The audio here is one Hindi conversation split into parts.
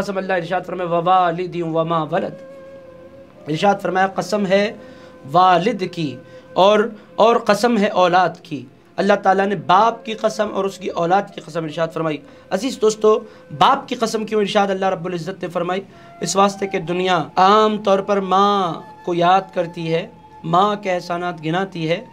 कसम इरशाद फरमाया व वालिदी वमा वलद इरशाद फरमाया कसम है वालिद की और और कसम है औलाद की अल्लाह ताला ने बाप की कसम और उसकी औलाद की कसम इरशाद फरमाई अजीज़ दोस्तों बाप की कसम क्यों इरशाद अल्लाह रब्बुल इज़्ज़त ने फरमाई इस वास्ते कि दुनिया आम तौर पर माँ को याद करती है माँ के एहसानात गिनाती है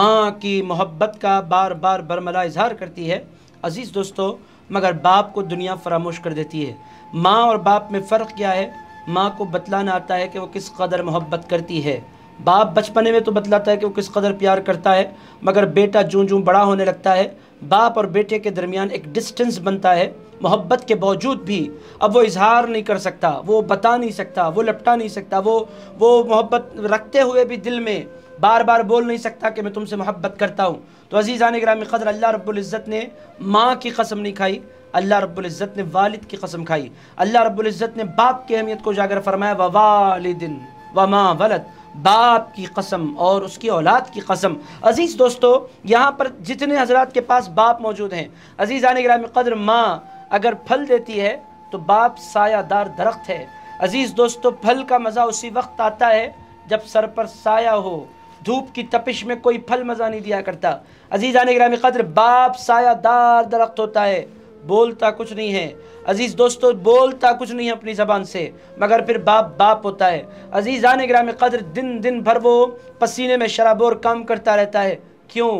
माँ की मोहब्बत का बार बार बरमला इजहार करती है अज़ीज़ दोस्तों मगर बाप को दुनिया फरामोश कर देती है माँ और बाप में फ़र्क क्या है माँ को बतलाना आता है कि वो किस कदर मोहब्बत करती है बाप बचपने में तो बतलाता है कि वो किस कदर प्यार करता है मगर बेटा जो जो बड़ा होने लगता है बाप और बेटे के दरमियान एक डिस्टेंस बनता है मोहब्बत के बावजूद भी अब वो इजहार नहीं कर सकता वो बता नहीं सकता वो लपटा नहीं सकता वो वो मोहब्बत रखते हुए भी दिल में बार बार बोल नहीं सकता कि मैं तुमसे मोहब्बत करता हूँ तो अजीज़ान ग्राम क़दर अल्लाह रब्ज़त ने माँ की कसम नहीं खाई अल्लाह रब्ज़त ने वालिद की कसम खाई अल्लाह रब्ज़त ने बाप की अहमियत को जाकर फरमाया व वालदिन व माँ वलत बाप की कसम और उसकी औलाद की कसम अज़ीज़ दोस्तों यहाँ पर जितने हजरात के पास बाप मौजूद हैं अज़ीज़ आने ग्राम कदर माँ अगर फल देती है तो बाप सायादार दरख्त है अज़ीज़ दोस्तों फल का मज़ा उसी वक्त आता है जब सर पर साया हो धूप की तपिश में कोई फल मज़ा नहीं दिया करता अजीज़ आने ग्राम कदर बाप सायादार दरख्त होता है बोलता कुछ नहीं है अज़ीज़ दोस्तों बोलता कुछ नहीं है अपनी ज़बान से मगर फिर बाप बाप होता है अजीज आने ग्राम कदर दिन दिन भर वो पसीने में शराब और काम करता रहता है क्यों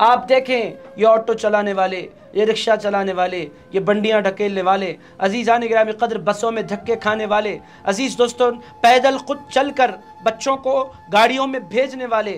आप देखें ये ऑटो चलाने वाले ये रिक्शा चलाने वाले ये बंडियाँ ढकेलने वाले ने ग्राम कदर बसों में धक्के खाने वाले अज़ीज़ दोस्तों पैदल खुद चल कर बच्चों को गाड़ियों में भेजने वाले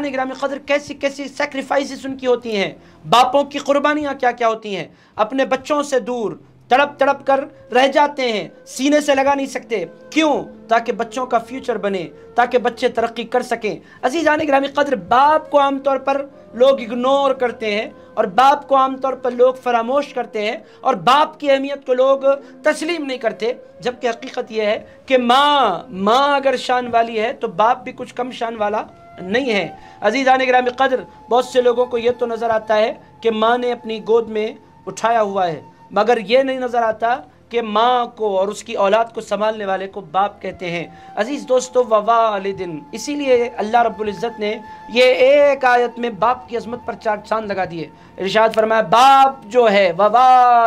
ने ग्राम कदर कैसी कैसी सेक्रीफाइस उनकी होती हैं बापों की कुर्बानियाँ क्या क्या होती हैं अपने बच्चों से दूर तड़प तड़प कर रह जाते हैं सीने से लगा नहीं सकते क्यों ताकि बच्चों का फ्यूचर बने ताकि बच्चे तरक्की कर सकें अजीज आने ग्रामी कदर बाप को आमतौर पर लोग इग्नोर करते हैं और बाप को आमतौर पर लोग फरामोश करते हैं और बाप की अहमियत को लोग तस्लीम नहीं करते जबकि हकीकत यह है कि माँ माँ अगर शान वाली है तो बाप भी कुछ कम शान वाला नहीं है अजीज़ आने ग्रामी कदर बहुत से लोगों को यह तो नज़र आता है कि माँ ने अपनी गोद में उठाया हुआ है मगर ये नहीं नज़र आता कि माँ को और उसकी औलाद को संभालने वाले को बाप कहते हैं अज़ीज़ दोस्तों ववा दिन इसीलिए अल्लाह रब्ज़त ने ये एक आयत में बाप की अजमत पर चार चांद लगा दिए इर्शाद फरमाया बाप जो है ववा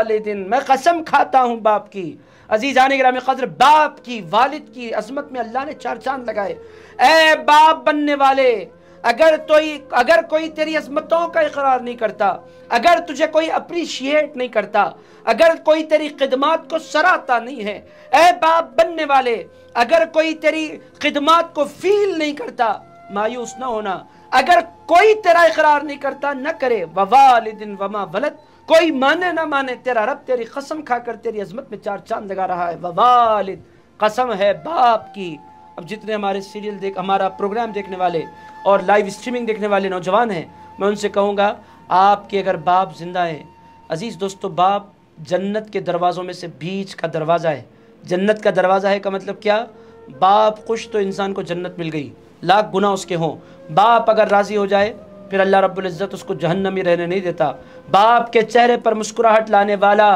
दिन मैं कसम खाता हूँ बाप की अजीज़ आने ग्राम कदर बाप की वालिद की अजमत में अल्लाह ने चार चांद लगाए ए बाप बनने वाले अगर तो अगर कोई तेरी अजमतों का इकरार नहीं करता अगर तुझे कोई अप्रिशिएट नहीं करता अगर कोई तेरी खिदमात को सराहता नहीं है ऐ बाप बनने वाले अगर कोई तेरी खिदमात को फील नहीं करता मायूस ना होना अगर कोई तेरा इकरार नहीं करता न करे ववाल दिन वमा वलत कोई माने ना माने तेरा रब तेरी कसम खाकर तेरी अजमत में चार चांद लगा रहा है ववालिद कसम है बाप की अब जितने हमारे सीरियल देख हमारा प्रोग्राम देखने वाले और लाइव स्ट्रीमिंग देखने वाले नौजवान हैं मैं उनसे कहूँगा आपके अगर बाप जिंदा हैं अज़ीज़ दोस्तों बाप जन्नत के दरवाज़ों में से बीच का दरवाज़ा है जन्नत का दरवाज़ा है का मतलब क्या बाप खुश तो इंसान को जन्नत मिल गई लाख गुना उसके हों बाप अगर राज़ी हो जाए फिर अल्लाह रब्बुल इज़्ज़त उसको जहन्नमी रहने नहीं देता बाप के चेहरे पर मुस्कुराहट लाने वाला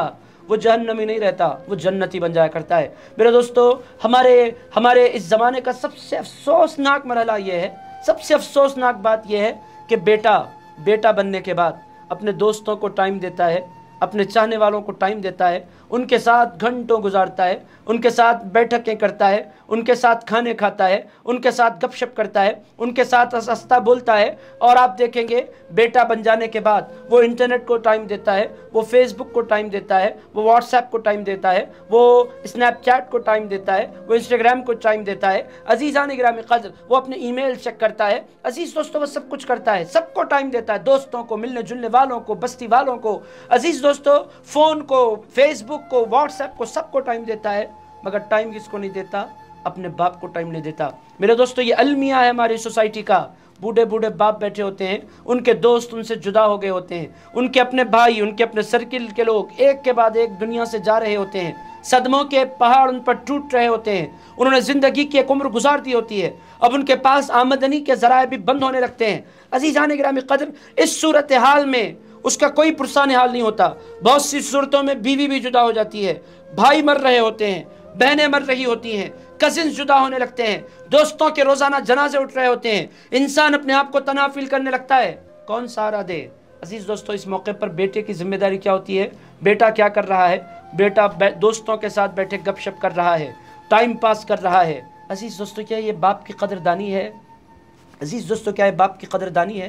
वो जहन्नमी नहीं रहता वो जन्नती बन जाया करता है मेरे दोस्तों हमारे हमारे इस ज़माने का सबसे अफसोसनाक मरहला ये है सबसे अफसोसनाक बात यह है कि बेटा बेटा बनने के बाद अपने दोस्तों को टाइम देता है अपने चाहने वालों को टाइम देता है उनके साथ घंटों गुजारता है उनके साथ बैठकें करता है उनके साथ खाने खाता है उनके साथ गपशप करता है उनके साथ सस्ता बोलता है और आप देखेंगे बेटा बन जाने के बाद वो इंटरनेट को टाइम देता है वो फेसबुक को टाइम देता है वो व्हाट्सएप को टाइम देता है वो स्नैपचैट को टाइम देता है वो इंस्टाग्राम को टाइम देता है अजीज़ा ग्राम कदर वो अपने मेल चेक करता है अजीज़ दोस्तों वह सब कुछ करता है सबको टाइम देता है दोस्तों को मिलने जुलने वालों को बस्ती वालों को अजीज़ दोस्तों दोस्तों फ़ोन को फेसबुक को व्हाट्सएप को सबको टाइम देता है मगर टाइम किसको नहीं देता अपने बाप को टाइम नहीं देता मेरे दोस्तों ये अलमिया है हमारी सोसाइटी का बूढ़े बूढ़े बाप बैठे होते हैं उनके दोस्त उनसे जुदा हो गए होते हैं उनके अपने भाई उनके अपने सर्किल के लोग एक के बाद एक दुनिया से जा रहे होते हैं सदमों के पहाड़ उन पर टूट रहे होते हैं उन्होंने ज़िंदगी की एक उम्र गुजार दी होती है अब उनके पास आमदनी के जराए भी बंद होने लगते हैं अजीज़ान ग्रामी कदर इस सूरत हाल में उसका कोई पुरसान हाल नहीं होता बहुत सी सूरतों में बीवी भी जुदा हो जाती है भाई मर रहे होते हैं बहनें मर रही होती हैं कजिन जुदा होने लगते हैं दोस्तों के रोज़ाना जनाजे उठ रहे होते हैं इंसान अपने आप को तना फील करने लगता है कौन सहारा दे अजीज़ दोस्तों इस मौके पर बेटे की जिम्मेदारी क्या होती है बेटा क्या कर रहा है बेटा दोस्तों के साथ बैठे गपशप कर रहा है टाइम पास कर रहा है अजीज़ दोस्तों क्या ये बाप की कदरदानी है अजीज़ दोस्तों क्या ये बाप की कदरदानी है